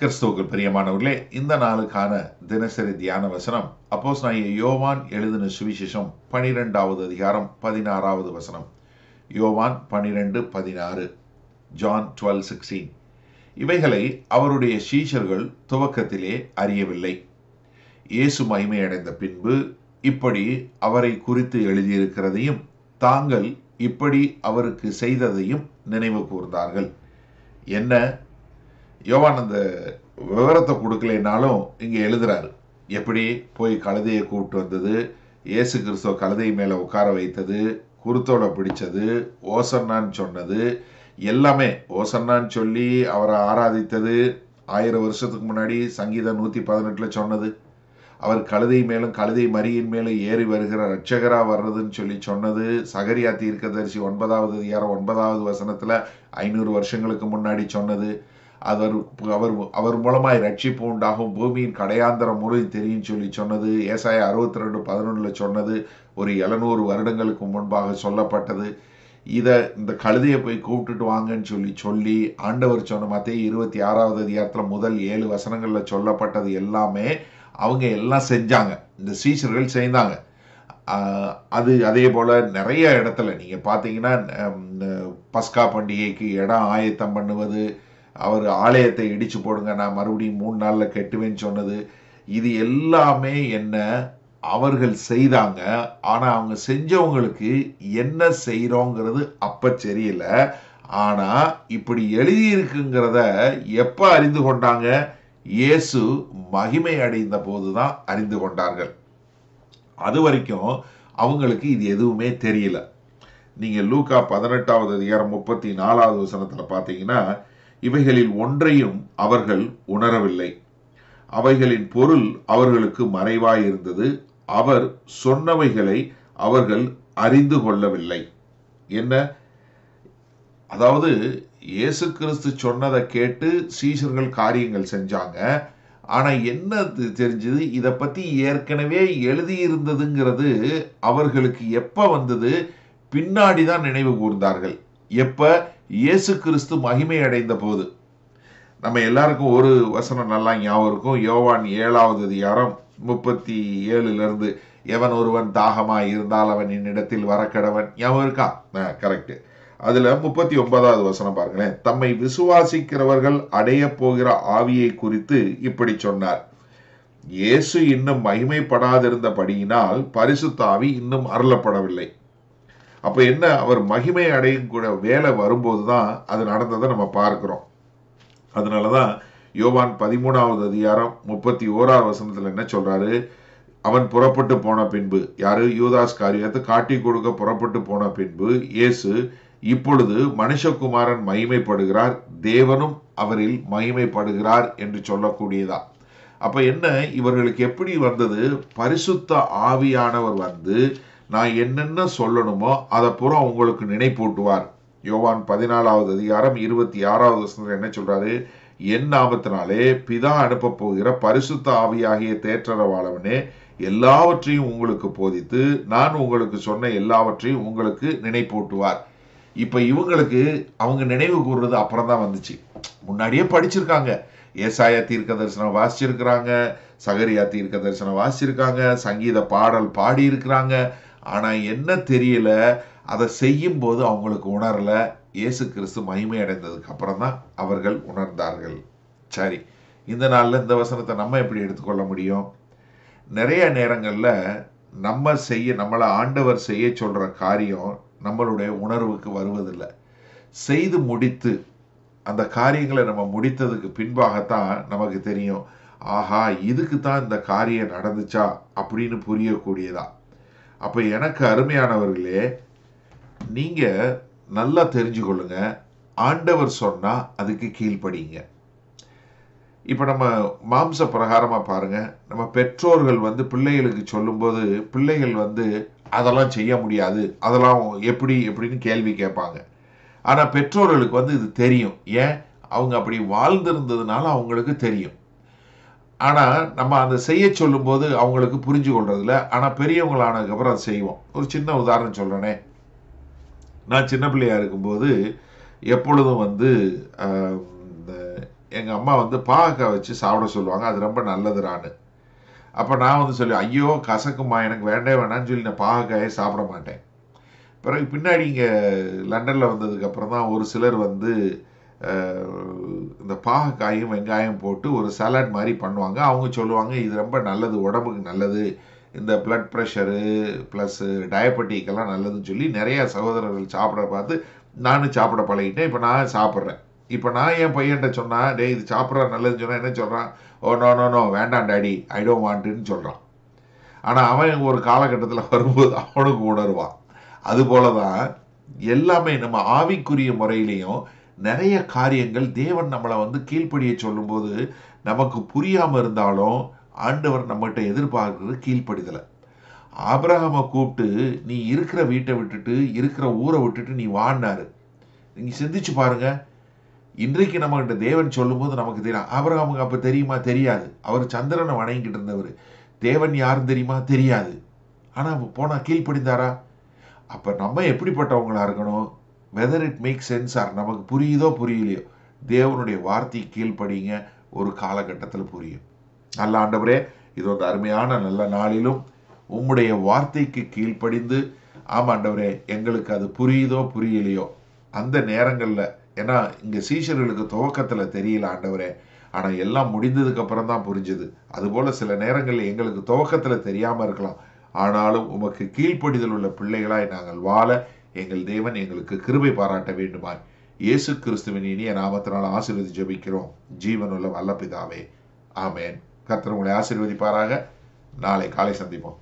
கிறிஸ்துவுக்கு பிரியமானவர்களே இந்த நாளுக்கான தினசரி தியான வசனம் அப்போஸ் நான் யோவான் எழுதின சுவிசேஷம் பனிரெண்டாவது அதிகாரம் பதினாறாவது வசனம் யோவான் பனிரெண்டு பதினாறு ஜான் டுவெல் சிக்ஸ்டீன் இவைகளை அவருடைய சீஷர்கள் துவக்கத்திலே அறியவில்லை இயேசு மகிமையடைந்த பின்பு இப்படி அவரை குறித்து எழுதியிருக்கிறதையும் தாங்கள் இப்படி அவருக்கு செய்ததையும் நினைவு கூர்ந்தார்கள் என்ன யோவான் அந்த விவரத்தை கொடுக்கலைனாலும் இங்கே எழுதுறாரு எப்படி போய் கழுதையை கூப்பிட்டு வந்தது இயேசு கிறிஸ்துவ கழுதை மேலே உட்கார வைத்தது குருத்தோட பிடிச்சது ஓசன்னான்னு சொன்னது எல்லாமே ஓசன்னான்னு சொல்லி அவரை ஆராதித்தது ஆயிரம் வருஷத்துக்கு முன்னாடி சங்கீதம் நூற்றி பதினெட்டில் சொன்னது அவர் கழுதை மேலும் கழுதை மரியின் மேலும் ஏறி வருகிற ரட்சகராக வர்றதுன்னு சொல்லி சொன்னது சகரியா தீர்க்கதரிசி ஒன்பதாவது அதிகாரம் ஒன்பதாவது வசனத்தில் ஐநூறு வருஷங்களுக்கு முன்னாடி சொன்னது அவர் அவர் அவர் மூலமாய் ரட்சிப்பு உண்டாகும் பூமியின் கடையாந்திர முறை தெரியும் சொல்லி சொன்னது ஏசாய அறுபத்தி ரெண்டு பதினொன்றில் சொன்னது ஒரு எழுநூறு வருடங்களுக்கு முன்பாக சொல்லப்பட்டது இதை இந்த கழுதையை போய் கூப்பிட்டுட்டு வாங்கன்னு சொல்லி சொல்லி ஆண்டவர் சொன்ன மாதிரி இருபத்தி ஆறாவது அதிகாரத்தில் முதல் ஏழு வசனங்களில் சொல்லப்பட்டது எல்லாமே அவங்க எல்லாம் செஞ்சாங்க இந்த சீசர்கள் செய்தாங்க அது அதே போல் நிறைய இடத்துல நீங்கள் பார்த்தீங்கன்னா பஸ்கா பண்டிகைக்கு இடம் ஆயத்தம் பண்ணுவது அவர் ஆலயத்தை இடித்து போடுங்க நான் மறுபடியும் மூணு நாளில் கெட்டுவேன்னு சொன்னது இது எல்லாமே என்ன அவர்கள் செய்தாங்க ஆனால் அவங்க செஞ்சவங்களுக்கு என்ன செய்கிறோங்கிறது அப்போ சரியில்லை ஆனால் இப்படி எழுதியிருக்குங்கிறத எப்போ அறிந்து கொண்டாங்க இயேசு மகிமை அடைந்த போது தான் அறிந்து கொண்டார்கள் அது வரைக்கும் அவங்களுக்கு இது எதுவுமே தெரியல நீங்கள் லூக்கா பதினெட்டாவது அதிகாரம் முப்பத்தி நாலாவது வசனத்தில் பார்த்தீங்கன்னா இவைகளில் ஒன்றையும் அவர்கள் உணரவில்லை அவைகளின் பொருள் அவர்களுக்கு மறைவாயிருந்தது அவர் சொன்னவைகளை அவர்கள் அறிந்து கொள்ளவில்லை என்ன அதாவது இயேசு கிறிஸ்து சொன்னதை கேட்டு சீசர்கள் காரியங்கள் செஞ்சாங்க ஆனால் என்ன தெரிஞ்சது இதை பற்றி ஏற்கனவே எழுதியிருந்ததுங்கிறது அவர்களுக்கு எப்போ வந்தது பின்னாடி தான் நினைவு கூர்ந்தார்கள் எப்போ இயேசு கிறிஸ்து மகிமை அடைந்த போது நம்ம எல்லாருக்கும் ஒரு வசனம் நல்லா ஞாபகம் இருக்கும் யோவான் ஏழாவது அதிகாரம் முப்பத்தி ஏழுலேருந்து எவன் ஒருவன் தாகமாக இருந்தால் அவன் என்னிடத்தில் வரக்கடவன் ஞாபகம் இருக்கான் கரெக்டு அதில் முப்பத்தி ஒன்பதாவது வசனம் பாருங்களேன் தம்மை விசுவாசிக்கிறவர்கள் அடைய போகிற ஆவியை குறித்து இப்படி சொன்னார் இயேசு இன்னும் மகிமைப்படாதிருந்தபடியினால் பரிசுத்தாவி இன்னும் அருளப்படவில்லை அப்போ என்ன அவர் மகிமை அடையும் கூட வேலை வரும்போது தான் அது நடந்ததை நம்ம பார்க்குறோம் அதனால தான் யோவான் பதிமூணாவது அதிகாரம் முப்பத்தி ஓராவது வசனத்தில் என்ன சொல்கிறாரு அவன் புறப்பட்டு போன பின்பு யாரு யூதாஸ் காரியத்தை காட்டி கொடுக்க புறப்பட்டு போன பின்பு இயேசு இப்பொழுது மனுஷகுமாரன் மகிமைப்படுகிறார் தேவனும் அவரில் மகிமைப்படுகிறார் என்று சொல்லக்கூடியதா அப்ப என்ன இவர்களுக்கு எப்படி வந்தது பரிசுத்த ஆவியானவர் வந்து நான் என்னென்ன சொல்லணுமோ அதை பூரா உங்களுக்கு நினைப்பூட்டுவார் யோவான் பதினாலாவது அதிகாரம் இருபத்தி ஆறாவது வசனத்தில் என்ன சொல்றாரு என் நாமத்தினாலே பிதா அனுப்ப போகிற பரிசுத்த ஆவியாகிய தேற்றரவாளவனே எல்லாவற்றையும் உங்களுக்கு போதித்து நான் உங்களுக்கு சொன்ன எல்லாவற்றையும் உங்களுக்கு நினைப்பூட்டுவார் இப்போ இவங்களுக்கு அவங்க நினைவு கூறுறது அப்புறம் தான் வந்துச்சு முன்னாடியே படிச்சிருக்காங்க ஏசாய தீர்க்க தரிசனம் வாசிச்சிருக்கிறாங்க சகரியா தீர்க்க தரிசனம் வாசிச்சிருக்காங்க சங்கீத பாடல் பாடி இருக்கிறாங்க ஆனால் என்ன தெரியல அதை செய்யும்போது அவங்களுக்கு உணரல இயேசு கிறிஸ்து மகிமை அடைந்ததுக்கு அப்புறம் தான் அவர்கள் உணர்ந்தார்கள் சரி இந்த நாளில் இந்த வசனத்தை நம்ம எப்படி எடுத்துக்கொள்ள முடியும் நிறைய நேரங்களில் நம்ம செய்ய நம்மளை ஆண்டவர் செய்ய சொல்கிற காரியம் நம்மளுடைய உணர்வுக்கு வருவதில்லை செய்து முடித்து அந்த காரியங்களை நம்ம முடித்ததுக்கு பின்பாகத்தான் நமக்கு தெரியும் ஆஹா இதுக்கு தான் இந்த காரியம் நடந்துச்சா அப்படின்னு புரியக்கூடியதான் அப்போ எனக்கு அருமையானவர்களே நீங்கள் நல்லா தெரிஞ்சுக்கொள்ளுங்க ஆண்டவர் சொன்னால் அதுக்கு கீழ்ப்படிங்க இப்போ நம்ம மாம்ச பிரகாரமாக பாருங்கள் நம்ம பெற்றோர்கள் வந்து பிள்ளைகளுக்கு சொல்லும்போது பிள்ளைகள் வந்து அதெல்லாம் செய்ய முடியாது அதெல்லாம் எப்படி எப்படின்னு கேள்வி கேட்பாங்க ஆனால் பெற்றோர்களுக்கு வந்து இது தெரியும் ஏன் அவங்க அப்படி வாழ்ந்திருந்ததுனால அவங்களுக்கு தெரியும் ஆனால் நம்ம அந்த செய்ய சொல்லும்போது அவங்களுக்கு புரிஞ்சு கொள்றதில்ல ஆனால் பெரியவங்களானதுக்கப்புறம் அதை செய்வோம் ஒரு சின்ன உதாரணம் சொல்கிறேனே நான் சின்ன பிள்ளையாக இருக்கும்போது எப்பொழுதும் வந்து எங்கள் அம்மா வந்து பாகக்காய் வச்சு சாப்பிட சொல்லுவாங்க அது ரொம்ப நல்லதுரான்னு அப்போ நான் வந்து சொல்லி ஐயோ கசக்குமா எனக்கு வேண்டே வேணான்னு சொல்லி நான் பாகக்காயே சாப்பிட மாட்டேன் பிறகு பின்னாடி இங்கே லண்டனில் வந்ததுக்கப்புறம் தான் ஒரு சிலர் வந்து இந்த பாகக்காயும் வெங்காயம் போட்டு ஒரு சலாட் மாதிரி பண்ணுவாங்க அவங்க சொல்லுவாங்க இது ரொம்ப நல்லது உடம்புக்கு நல்லது இந்த பிளட் ப்ரெஷரு ப்ளஸ்ஸு டயபெட்டிக்கெல்லாம் நல்லதுன்னு சொல்லி நிறையா சகோதரர்கள் சாப்பிட பார்த்து நானும் சாப்பிட பழகிட்டேன் இப்போ நான் சாப்பிட்றேன் இப்போ நான் என் பையன்கிட்ட சொன்னால் டே இது சாப்பிட்ற நல்லதுன்னு சொன்னால் என்ன சொல்கிறான் ஓ நோ நோ நோ வேண்டாம் டேடி ஐ டோன்ட் வாண்ட்டுன்னு சொல்கிறான் ஆனால் அவன் ஒரு காலகட்டத்தில் வரும்போது அவனுக்கு உணர்வான் அதுபோல தான் எல்லாமே நம்ம ஆவிக்குரிய முறையிலையும் நிறைய காரியங்கள் தேவன் நம்மளை வந்து கீழ்ப்படிய சொல்லும்போது நமக்கு புரியாமல் இருந்தாலும் ஆண்டவர் நம்மகிட்ட எதிர்பார்க்கறது கீழ்ப்படிதலை ஆபிரகமை கூப்பிட்டு நீ இருக்கிற வீட்டை விட்டுட்டு இருக்கிற ஊரை விட்டுட்டு நீ வாடினாரு நீங்கள் சிந்திச்சு பாருங்க இன்றைக்கு நம்மகிட்ட தேவன் சொல்லும்போது நமக்கு தெரியும் ஆபிரகாமுக்கு அப்போ தெரியுமா தெரியாது அவர் சந்திரனை வணங்கிட்டு இருந்தவர் தேவன் யாரும் தெரியுமா தெரியாது ஆனால் போனால் கீழ்ப்படிந்தாரா அப்போ நம்ம எப்படிப்பட்டவங்களா இருக்கணும் whether it make sense or நமக்கு புரியுதோ புரியலையோ தேவனுடைய வார்த்தை கீழ்படிங்க ஒரு காலகட்டத்தில் புரியும் நல்ல ஆண்டவரே இது வந்து அருமையான நல்ல நாளிலும் உம்முடைய வார்த்தைக்கு கீழ்ப்படிந்து ஆண்டவரே எங்களுக்கு அது புரியுதோ புரியலையோ அந்த நேரங்களில் ஏன்னா இங்கே சீஷர்களுக்கு துவக்கத்தில் தெரியல ஆண்டவரே ஆனால் எல்லாம் முடிந்ததுக்கு அப்புறம் தான் புரிஞ்சுது அதுபோல் சில நேரங்களில் எங்களுக்கு துவக்கத்தில் தெரியாமல் இருக்கலாம் ஆனாலும் உமக்கு கீழ்ப்படிதல் உள்ள பிள்ளைகளாய் நாங்கள் வாழ எங்கள் தேவன் எங்களுக்கு கிருபை பாராட்ட வேண்டுமாய் இயேசு கிறிஸ்துவின் இனிய நாமத்தினால் ஆசீர்வதி ஜபிக்கிறோம் ஜீவனுள்ள உள்ள பிதாவே ஆமேன் கத்திரவங்களை ஆசீர்வதிப்பாராக நாளை காலை சந்திப்போம்